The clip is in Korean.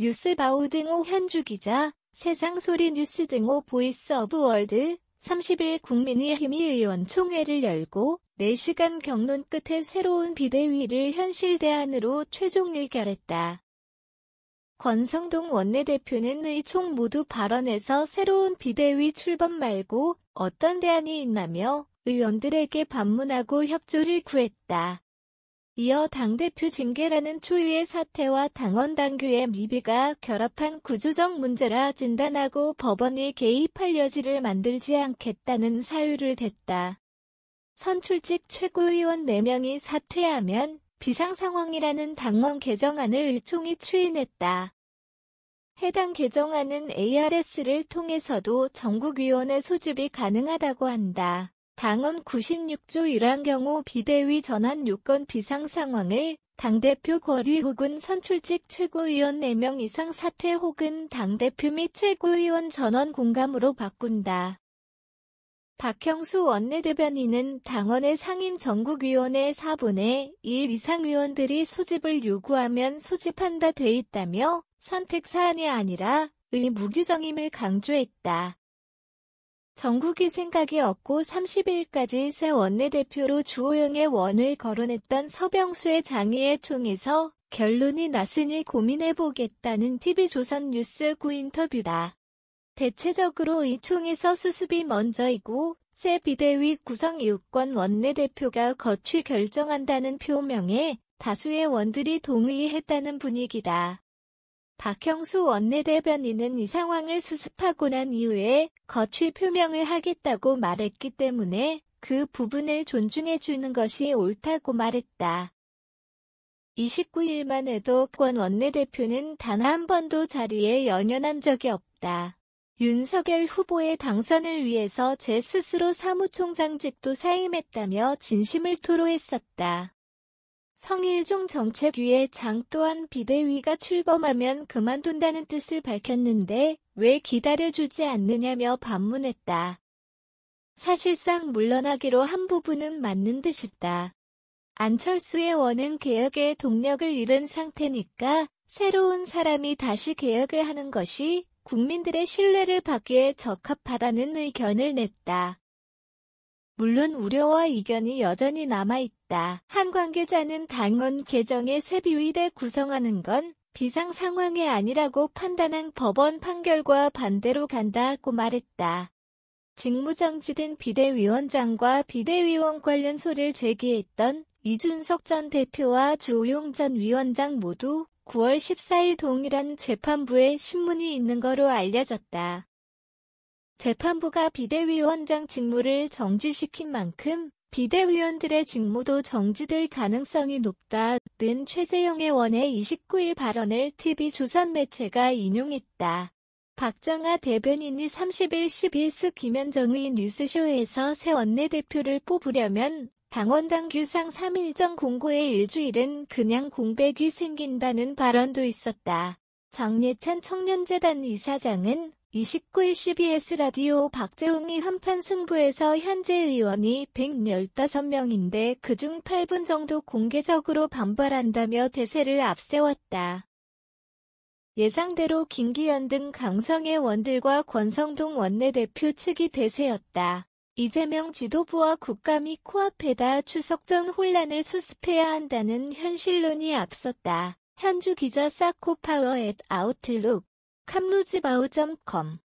뉴스바우 등호 현주 기자, 세상소리 뉴스 등호 보이스 오브 월드 30일 국민의힘이 의원총회를 열고 4시간 경론 끝에 새로운 비대위를 현실 대안으로 최종 의결했다. 권성동 원내대표는 의총 모두 발언에서 새로운 비대위 출범 말고 어떤 대안이 있나며 의원들에게 반문하고 협조를 구했다. 이어 당대표 징계라는 초유의 사태와 당원 당규의 미비가 결합한 구조적 문제라 진단하고 법원이 개입할 여지를 만들지 않겠다는 사유를 댔다. 선출직 최고위원 4명이 사퇴하면 비상상황이라는 당원 개정안을 일총이 추인했다. 해당 개정안은 ARS를 통해서도 전국위원회 소집이 가능하다고 한다. 당헌 96조 1항 경우 비대위 전환 요건 비상 상황을 당대표 거리 혹은 선출직 최고위원 4명 이상 사퇴 혹은 당대표 및 최고위원 전원 공감으로 바꾼다. 박형수 원내대변인은 당원의 상임 전국위원회 4분의 1 이상 위원들이 소집을 요구하면 소집한다 돼 있다며 선택사안이 아니라 의무규정임을 강조했다. 정국이 생각이 없고 30일까지 새 원내대표로 주호영의 원을 거론했던 서병수의 장의의 총에서 결론이 났으니 고민해보겠다는 TV조선 뉴스 9 인터뷰다. 대체적으로 이 총에서 수습이 먼저이고 새 비대위 구성 유권 원내대표가 거취 결정한다는 표명에 다수의 원들이 동의했다는 분위기다. 박형수 원내대변인은 이 상황을 수습하고 난 이후에 거취 표명을 하겠다고 말했기 때문에 그 부분을 존중해주는 것이 옳다고 말했다. 29일만 해도 권 원내대표는 단 한 번도 자리에 연연한 적이 없다. 윤석열 후보의 당선을 위해서 제 스스로 사무총장직도 사임했다며 진심을 토로했었다. 성일종 정책위의 장 또한 비대위가 출범하면 그만둔다는 뜻을 밝혔는데 왜 기다려주지 않느냐며 반문했다. 사실상 물러나기로 한 부분은 맞는 듯싶다 안철수의 원은 개혁의 동력을 잃은 상태니까 새로운 사람이 다시 개혁을 하는 것이 국민들의 신뢰를 받기에 적합하다는 의견을 냈다. 물론 우려와 이견이 여전히 남아있다. 있다. 한 관계자는 당헌 개정의 쇄비위대 구성하는 건 비상 상황이 아니라고 판단한 법원 판결과 반대로 간다고 말했다. 직무정지된 비대위원장과 비대위원 관련 소를 제기했던 이준석 전 대표와 주호용 전 위원장 모두 9월 14일 동일한 재판부에 신문이 있는 거로 알려졌다. 재판부가 비대위원장 직무를 정지시킨 만큼 비대위원들의 직무도 정지될 가능성이 높다는 최재형의 원의 29일 발언을 TV 조선 매체가 인용했다. 박정아 대변인이 30일 12스 김현정의 뉴스쇼에서 새 원내대표를 뽑으려면 당원당 규상 3일전 공고의 일주일은 그냥 공백이 생긴다는 발언도 있었다. 정예찬 청년재단 이사장은 29일 CBS 라디오 박재홍이 한판 승부에서 현재 의원이 115명인데 그중 8분 정도 공개적으로 반발한다며 대세를 앞세웠다. 예상대로 김기현 등 강성의 원들과 권성동 원내대표 측이 대세였다. 이재명 지도부와 국감이 코앞에다 추석 전 혼란을 수습해야 한다는 현실론이 앞섰다. 현주 기자 사코파워 앳 아웃룩 캄루지바우 c o m